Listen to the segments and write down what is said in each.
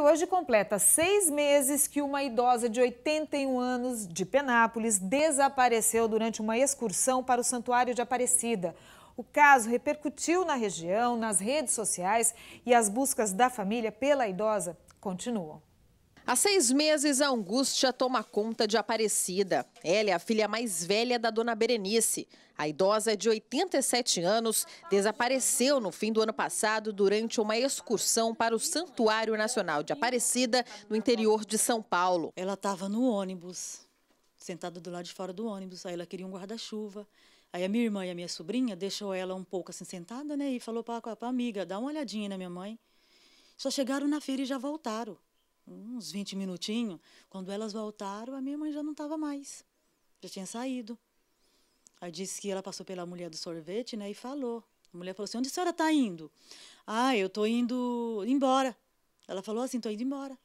hoje completa seis meses que uma idosa de 81 anos de Penápolis desapareceu durante uma excursão para o Santuário de Aparecida. O caso repercutiu na região, nas redes sociais e as buscas da família pela idosa continuam. Há seis meses, a angústia toma conta de Aparecida. Ela é a filha mais velha da dona Berenice. A idosa é de 87 anos desapareceu no fim do ano passado durante uma excursão para o Santuário Nacional de Aparecida, no interior de São Paulo. Ela estava no ônibus, sentada do lado de fora do ônibus, aí ela queria um guarda-chuva. Aí a minha irmã e a minha sobrinha deixou ela um pouco assim sentada, né, e falou para a amiga, dá uma olhadinha na minha mãe. Só chegaram na feira e já voltaram uns 20 minutinhos. Quando elas voltaram, a minha mãe já não estava mais. Já tinha saído. Aí disse que ela passou pela mulher do sorvete, né? E falou. A mulher falou assim: onde a senhora está indo? Ah, eu estou indo embora. Ela falou assim: estou indo embora.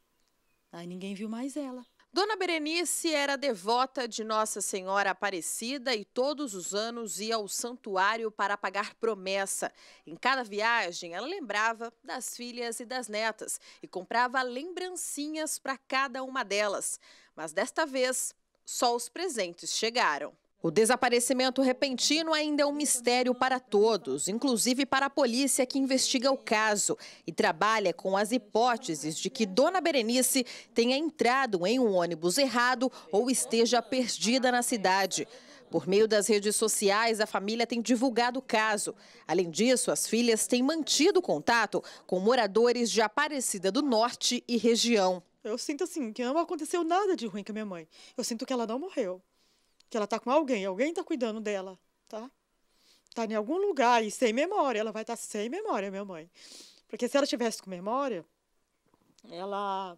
Aí ninguém viu mais ela. Dona Berenice era devota de Nossa Senhora Aparecida e todos os anos ia ao santuário para pagar promessa. Em cada viagem, ela lembrava das filhas e das netas e comprava lembrancinhas para cada uma delas. Mas desta vez, só os presentes chegaram. O desaparecimento repentino ainda é um mistério para todos, inclusive para a polícia que investiga o caso e trabalha com as hipóteses de que Dona Berenice tenha entrado em um ônibus errado ou esteja perdida na cidade. Por meio das redes sociais, a família tem divulgado o caso. Além disso, as filhas têm mantido contato com moradores de Aparecida do Norte e região. Eu sinto assim que não aconteceu nada de ruim com a minha mãe. Eu sinto que ela não morreu que ela está com alguém, alguém está cuidando dela, tá? Está em algum lugar e sem memória, ela vai estar tá sem memória, minha mãe. Porque se ela tivesse com memória, ela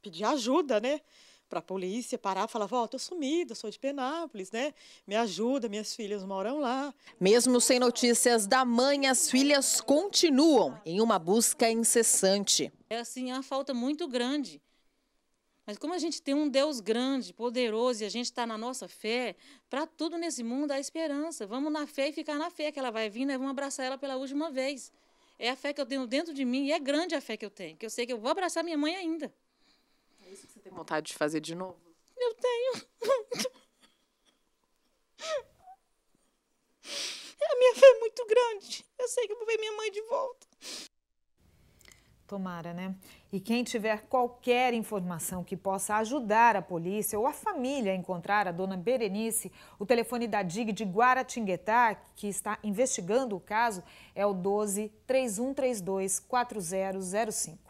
pedia ajuda, né? Para a polícia parar, falar, Ó, eu tô sumida, sou de Penápolis, né? Me ajuda, minhas filhas moram lá. Mesmo sem notícias da mãe, as filhas continuam em uma busca incessante. É assim, a falta muito grande. Mas como a gente tem um Deus grande, poderoso, e a gente está na nossa fé, para tudo nesse mundo há esperança. Vamos na fé e ficar na fé, que ela vai vir, nós né? vamos abraçar ela pela última vez. É a fé que eu tenho dentro de mim, e é grande a fé que eu tenho, que eu sei que eu vou abraçar minha mãe ainda. É isso que você tem vontade de fazer de novo? Eu tenho. A minha fé é muito grande. Eu sei que eu vou ver minha mãe de volta tomara, né? E quem tiver qualquer informação que possa ajudar a polícia ou a família a encontrar a dona Berenice, o telefone da DIG de Guaratinguetá, que está investigando o caso, é o 12 3132 4005.